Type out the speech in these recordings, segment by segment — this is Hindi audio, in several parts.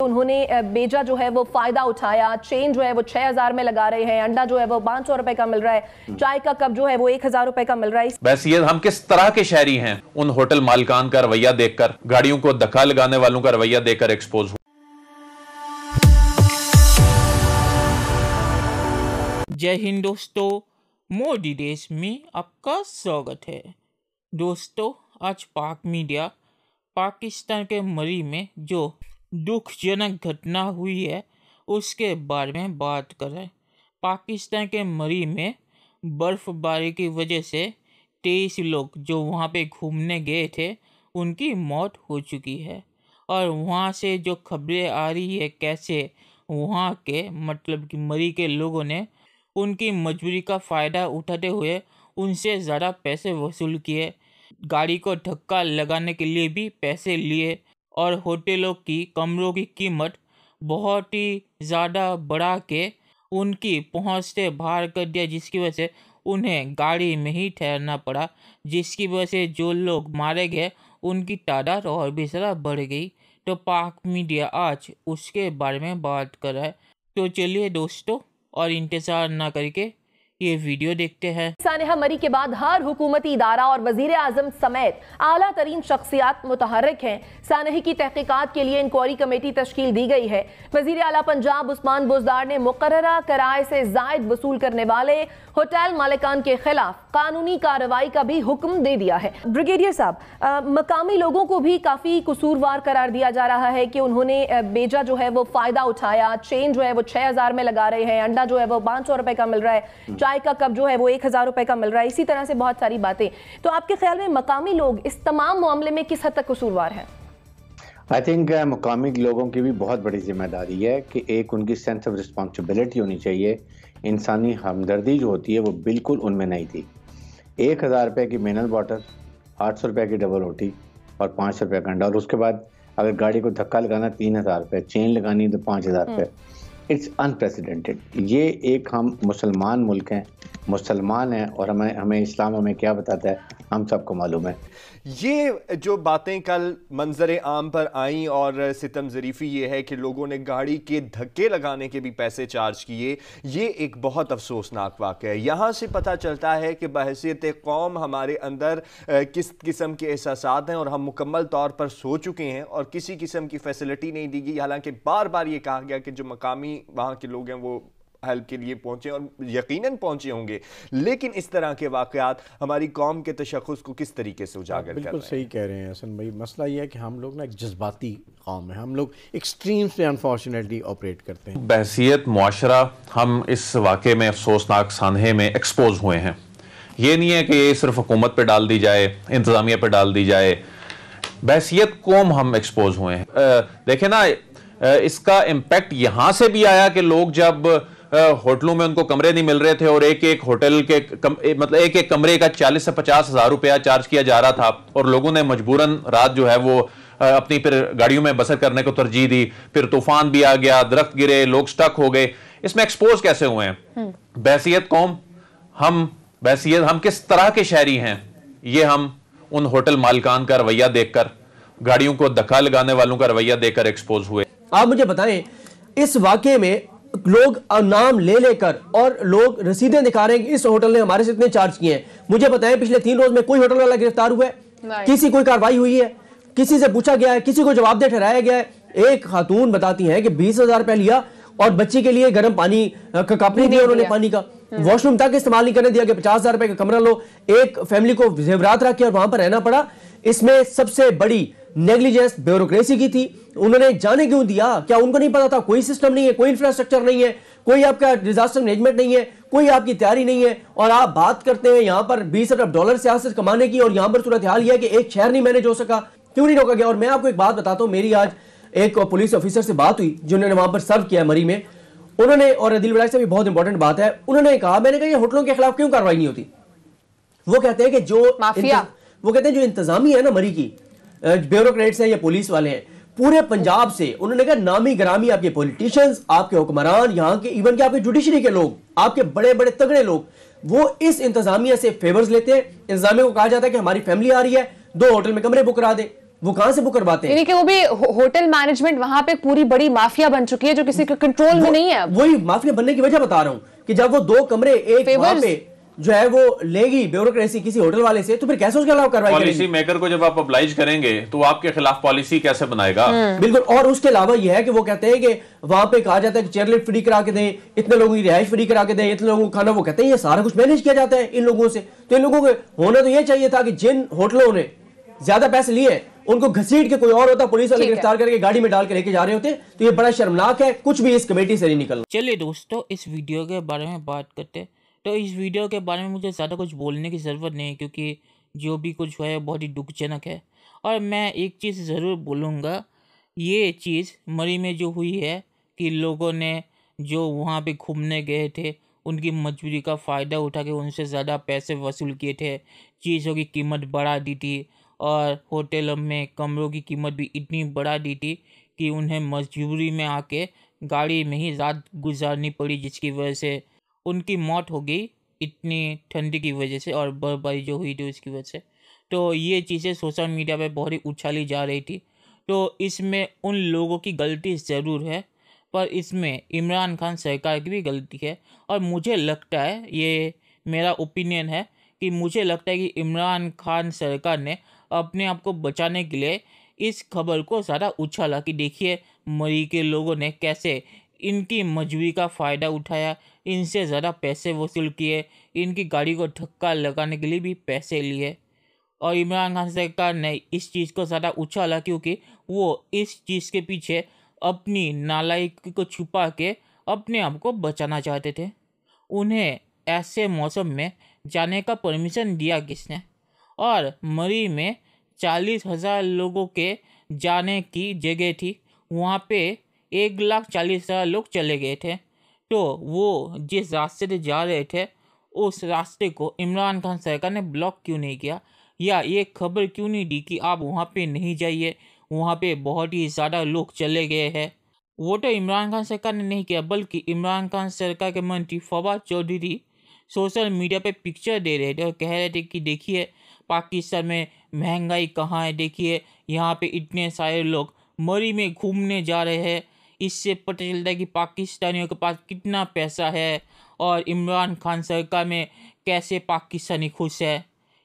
तो उन्होंने बेजा जो है वो फायदा उठाया चेन जो है वो छह हजार में लगा रहे हैं अंडा जो है वो पांच सौ रुपए का मिल रहा है हम्म। चाय का कप जो है वो एक हजार रुपए का मिल रहा है बस ये हम किस तरह के शहरी हैं उन होटल मालकान का रवैया देखकर गाड़ियों को धक्का लगाने वालों का रवैया देखकर एक्सपोज हुआ जय हिंद दोस्तों मोदी देश में आपका स्वागत है दोस्तों आज पाक मीडिया पाकिस्तान के मरी में जो दुखजनक घटना हुई है उसके बारे में बात करें पाकिस्तान के मरी में बर्फ़बारी की वजह से तेईस लोग जो वहाँ पे घूमने गए थे उनकी मौत हो चुकी है और वहाँ से जो खबरें आ रही है कैसे वहाँ के मतलब कि मरी के लोगों ने उनकी मजबूरी का फ़ायदा उठाते हुए उनसे ज़्यादा पैसे वसूल किए गाड़ी को धक्का लगाने के लिए भी पैसे लिए और होटलों की कमरों की कीमत बहुत ही ज़्यादा बढ़ा के उनकी पहुंच से बाहर कर दिया जिसकी वजह से उन्हें गाड़ी में ही ठहरना पड़ा जिसकी वजह से जो लोग मारे गए उनकी तादाद और भी ज़रा बढ़ गई तो पाक मीडिया आज उसके बारे में बात कर रहा है तो चलिए दोस्तों और इंतज़ार ना करके ये वीडियो देखते हैं सानहा मरी के बाद हर हुकूमती इदारा और वजीर आजम समेत आला तरीन शख्सियात मुतहरक है सानहे की तहकीकत के लिए इंक्वायरी कमेटी तश्कील दी गई है वजीर अला पंजाब उस्मान बुजदार ने मुकर किराए से जायद वसूल करने वाले होटल मालिकान के खिलाफ कानूनी कार्रवाई का भी हुक्म दे दिया है ब्रिगेडियर साहब मकामी लोगों को भी काफ़ी कसूरवार करार दिया जा रहा है कि उन्होंने बेजा जो है वो फ़ायदा उठाया चेन जो है वो छह हज़ार में लगा रहे हैं अंडा जो है वो पांच सौ रुपये का मिल रहा है हम्म। चाय चाय का कप जो है वो एक हज़ार रुपए का मिल रहा है इसी तरह से बहुत सारी बातें तो आपके ख्याल में मकामी लोग इस तमाम मामले में किस हद तक कसूरवार हैं आई थिंक uh, मुकामी लोगों की भी बहुत बड़ी जिम्मेदारी है कि एक उनकी सेंस ऑफ रिस्पॉन्सिबिलिटी होनी चाहिए इंसानी हमदर्दी जो होती है वो बिल्कुल उनमें नहीं थी एक हज़ार रुपये की मिनरल वाटर आठ सौ रुपये की डबल रोटी और पाँच सौ रुपये का अंडा और उसके बाद अगर गाड़ी को धक्का लगाना तीन हज़ार रुपये चेन लगानी तो पाँच हज़ार रुपये हम्म। इट्स अनप्रेसिडेंटेड ये एक हम मुसलमान मुल्क हैं मुसलमान हैं और हमें हमें इस्लाम हमें क्या बताता है हम सबको मालूम है ये जो बातें कल मंजर आम पर आईं और सितम ज़रीफ़ी ये है कि लोगों ने गाड़ी के धक्के लगाने के भी पैसे चार्ज किए ये एक बहुत अफसोसनाक वाक़ है यहाँ से पता चलता है कि बहसीत कौम हमारे अंदर किस किस्म के एहसास हैं और हम मुकम्मल तौर पर सो चुके हैं और किसी किस्म की फैसिलिटी नहीं दी गई हालांकि बार बार ये कहा गया कि जो मकामी वहाँ के लोग हैं वो हेल्प के लिए पहुंचे और यकीनन पहुंचे होंगे लेकिन इस तरह के वाकयात हमारी कौम के तशखस को किस तरीके से उजागर बिल्कुल कर सही कह रहे हैं हसन भाई मसला यह है कि हम लोग ना एक जज्बाती कौम है हम लोग एक्सट्रीम्स पे अनफॉर्चुनेटली ऑपरेट करते हैं बहसीत मुआरा हम इस वाक़े में अफसोसनाक सानहे में एक्सपोज हुए हैं ये नहीं है कि ये सिर्फ हुकूमत पर डाल दी जाए इंतज़ामिया पर डाल दी जाए बहसीत कौम हम एक्सपोज हुए हैं देखे ना इसका इम्पेक्ट यहाँ से भी आया कि लोग जब होटलों में उनको कमरे नहीं मिल रहे थे और एक एक होटल के कम, ए, मतलब एक एक कमरे का चालीस से पचास हजार रुपया चार्ज किया जा रहा था और लोगों ने मजबूरन रात जो है वो अपनी फिर गाड़ियों में बसर करने को तरजीह दी फिर तूफान भी आ गया दरख्त गिरे लोग स्टक हो गए इसमें एक्सपोज कैसे हुए हैं हम्म। बहसीत कौम हम बहसीत हम किस तरह के शहरी हैं ये हम उन होटल मालकान का रवैया देखकर गाड़ियों को धक्का लगाने वालों का रवैया देकर एक्सपोज हुए आप मुझे बताएं इस वाक्य में लोग नाम ले लेकर और लोग रसीदें दिखा रहे हैं कि इस होटल ने हमारे से इतने चार्ज किए हैं मुझे बताएं पिछले तीन रोज में कोई होटल वाला गिरफ्तार हुआ है किसी कोई कार्रवाई हुई है किसी से पूछा गया है किसी को जवाब दे ठहराया गया है एक खातून बताती है कि बीस हजार रुपया लिया और बच्ची के लिए गर्म पानी का कप नहीं दिया उन्होंने पानी का हम्म। वॉशरूम तक इस्तेमाल नहीं करने दिया कि पचास हजार रुपए का कमरा लो एक फैमिली को जेवरात रखे और वहां पर रहना पड़ा इसमें सबसे बड़ी नेग्लिजेंस ब्यूरोक्रेसी की थी उन्होंने जाने क्यों दिया क्या उनको नहीं पता था कोई सिस्टम नहीं है कोई इंफ्रास्ट्रक्चर नहीं है कोई आपका डिजास्टर मैनेजमेंट नहीं है कोई आपकी तैयारी नहीं है और आप बात करते हैं यहां पर बीस अरब डॉलर से आज कमाने की और यहां पर सूरत हाल यह कि एक शहर नहीं मैनेज हो सका क्यों नहीं रोका गया और मैं आपको एक बात बताता हूँ मेरी आज एक पुलिस ऑफिसर से बात हुई जिन्होंने वहां पर सर्व किया मरी में उन्होंने और दिल से भी बहुत इंपॉर्टेंट बात है उन्होंने कहा मैंने कहा होटलों के खिलाफ क्यों कार्रवाई नहीं होती वो कहते हैं कि जो माफिया वो कहते हैं जो इंतजामी है ना मरी की ब्यूरोक्रेट्स हैं या पुलिस वाले हैं पूरे पंजाब से उन्होंने कहा नामी ग्रामी आपके पॉलिटिशियंस आपके हुक्मरान यहाँ के इवन के आपके जुडिशरी के लोग आपके बड़े बड़े तगड़े लोग वो इस इंतजामिया से फेवर्स लेते हैं इंतजामिया को कहा जाता है कि हमारी फैमिली आ रही है दो होटल में कमरे बुक करा दे वो कहां से बुक करवाते हैं कि वो भी हो, होटल मैनेजमेंट वहां पे पूरी बड़ी माफिया बन चुकी है जो किसी के कंट्रोल में नहीं है वही माफिया बनने की वजह बता रहा हूँ कि जब वो दो कमरे एक वहां पे जो है वो लेगी ब्यूरोक्रेसी किसी होटल वाले से तो फिर कैसे उसके अलावा कार्रवाई पॉलिसी मेकर को जब आप अप्लाइज करेंगे तो आपके खिलाफ पॉलिसी कैसे बनाएगा हम्म। बिल्कुल और उसके अलावा यह है कि वो कहते हैं कि वहां पे कहा जाता है कि चेयरलिफ्ट फ्री करा के दें इतने लोगों की रिहाइश फ्री करा के दें इतने लोगों को खाना वो कहते हैं ये सारा कुछ मैनेज किया जाता है इन लोगों से तो इन लोगों को होना तो ये चाहिए था कि जिन होटलों ने ज्यादा पैसे लिए उनको घसीट के कोई और होता पुलिस वाले गिरफ्तार करके गाड़ी में डाल के लेके जा रहे होते तो ये बड़ा शर्मनाक है कुछ भी इस कमेटी से नहीं निकलना चलिए दोस्तों इस वीडियो के बारे में बात करते तो इस वीडियो के बारे में मुझे ज़्यादा कुछ बोलने की ज़रूरत नहीं क्योंकि जो भी कुछ हुआ है बहुत ही दुखजनक है और मैं एक चीज़ ज़रूर बोलूँगा ये चीज़ मरी में जो हुई है कि लोगों ने जो वहाँ पे घूमने गए थे उनकी मजबूरी का फ़ायदा उठा के उनसे ज़्यादा पैसे वसूल किए थे चीज़ों की कीमत बढ़ा दी थी और होटलों में कमरों की कीमत भी इतनी बढ़ा दी थी कि उन्हें मजबूरी में आके गाड़ी में ही रात गुजारनी पड़ी जिसकी वजह से उनकी मौत हो गई इतनी ठंडी की वजह से और बर्फबारी जो हुई थी उसकी वजह से तो ये चीज़ें सोशल मीडिया पे बहुत ही उछाली जा रही थी तो इसमें उन लोगों की गलती ज़रूर है पर इसमें इमरान खान सरकार की भी गलती है और मुझे लगता है ये मेरा ओपिनियन है कि मुझे लगता है कि इमरान खान सरकार ने अपने आप को बचाने के लिए इस खबर को ज़्यादा उछाला कि देखिए मरी के लोगों ने कैसे इनकी मजबूरी का फ़ायदा उठाया इनसे ज़्यादा पैसे वसूल किए इनकी गाड़ी को धक्का लगाने के लिए भी पैसे लिए और इमरान खान सरकार ने इस चीज़ को ज़्यादा उछाला क्योंकि वो इस चीज़ के पीछे अपनी नालायकी को छुपा के अपने आप को बचाना चाहते थे उन्हें ऐसे मौसम में जाने का परमिशन दिया किसने और मरी में चालीस हज़ार लोगों के जाने की जगह थी वहाँ पे एक लाख चालीस हज़ार लोग चले गए थे तो वो जिस रास्ते से जा रहे थे उस रास्ते को इमरान खान सरकार ने ब्लॉक क्यों नहीं किया या ये खबर क्यों नहीं दी कि आप वहाँ पे नहीं जाइए वहाँ पे बहुत ही ज़्यादा लोग चले गए हैं वो तो इमरान खान सरकार ने नहीं किया बल्कि इमरान खान सरकार के मंत्री फवाद चौधरी सोशल मीडिया पे पिक्चर दे रहे थे और कह रहे थे कि देखिए पाकिस्तान में महंगाई कहाँ है देखिए यहाँ पे इतने सारे लोग मरी में घूमने जा रहे हैं इससे पता चलता है कि पाकिस्तानियों के पास कितना पैसा है और इमरान खान सरकार में कैसे पाकिस्तानी खुश है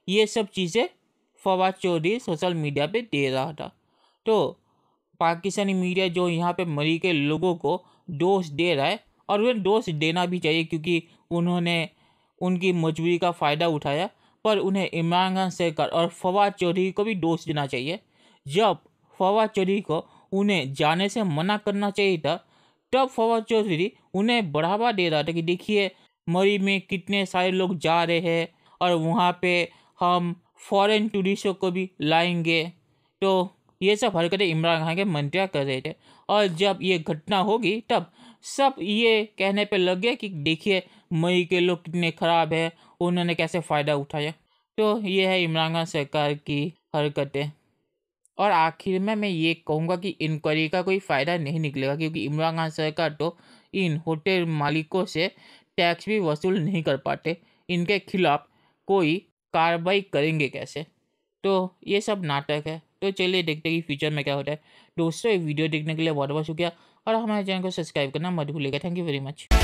ये सब चीज़ें फवाद चौधरी सोशल मीडिया पे दे रहा था तो पाकिस्तानी मीडिया जो यहाँ पे मरी के लोगों को दोष दे रहा है और वह दोष देना भी चाहिए क्योंकि उन्होंने उनकी मजबूरी का फ़ायदा उठाया पर उन्हें इमरान खान सरकार और फवाद चौधरी को भी दोष देना चाहिए जब फवाद चौधरी को उन्हें जाने से मना करना चाहिए था तब फवाद चौधरी उन्हें बढ़ावा दे रहा था कि देखिए मरी में कितने सारे लोग जा रहे हैं और वहाँ पे हम फॉरेन टूरिस्टों को भी लाएंगे तो ये सब हरकतें इमरान खान के मंत्रियाँ कर रहे थे और जब ये घटना होगी तब सब ये कहने पे गए कि देखिए मई के लोग कितने ख़राब हैं उन्होंने कैसे फ़ायदा उठाया तो ये है इमरान खान सरकार की हरकतें और आखिर में मैं ये कहूँगा कि इंक्वायरी का कोई फ़ायदा नहीं निकलेगा क्योंकि इमरान खान सरकार तो इन होटल मालिकों से टैक्स भी वसूल नहीं कर पाते इनके खिलाफ कोई कार्रवाई करेंगे कैसे तो ये सब नाटक है तो चलिए देखते हैं कि फ्यूचर में क्या होता है दोस्तों ये वीडियो देखने के लिए बहुत बहुत शुक्रिया और हमारे चैनल को सब्सक्राइब करना मत भूलिएगा थैंक यू वेरी मच